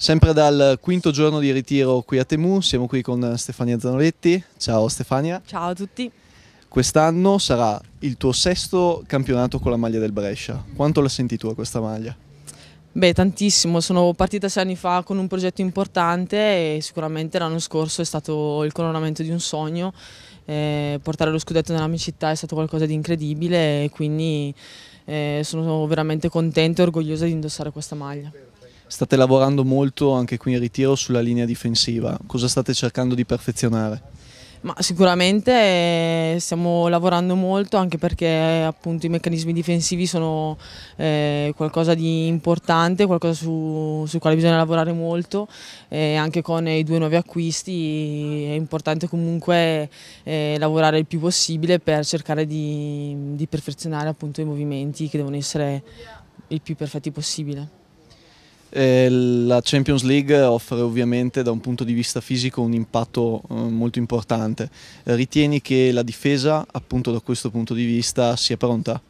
Sempre dal quinto giorno di ritiro qui a Temu, siamo qui con Stefania Zanoletti. Ciao Stefania. Ciao a tutti. Quest'anno sarà il tuo sesto campionato con la maglia del Brescia. Quanto la senti tua questa maglia? Beh, tantissimo. Sono partita sei anni fa con un progetto importante e sicuramente l'anno scorso è stato il coronamento di un sogno. Eh, portare lo scudetto nella mia città è stato qualcosa di incredibile e quindi eh, sono veramente contenta e orgogliosa di indossare questa maglia. State lavorando molto anche qui in ritiro sulla linea difensiva, cosa state cercando di perfezionare? Ma sicuramente eh, stiamo lavorando molto anche perché eh, appunto i meccanismi difensivi sono eh, qualcosa di importante, qualcosa su, su quale bisogna lavorare molto eh, anche con i due nuovi acquisti è importante comunque eh, lavorare il più possibile per cercare di, di perfezionare appunto i movimenti che devono essere il più perfetti possibile. Eh, la Champions League offre ovviamente da un punto di vista fisico un impatto eh, molto importante. Eh, ritieni che la difesa, appunto da questo punto di vista, sia pronta?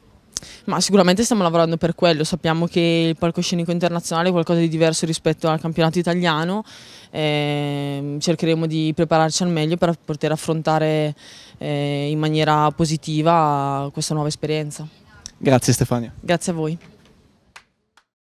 Ma sicuramente stiamo lavorando per quello, sappiamo che il palcoscenico internazionale è qualcosa di diverso rispetto al campionato italiano, ehm, cercheremo di prepararci al meglio per poter affrontare eh, in maniera positiva questa nuova esperienza. Grazie Stefania. Grazie a voi.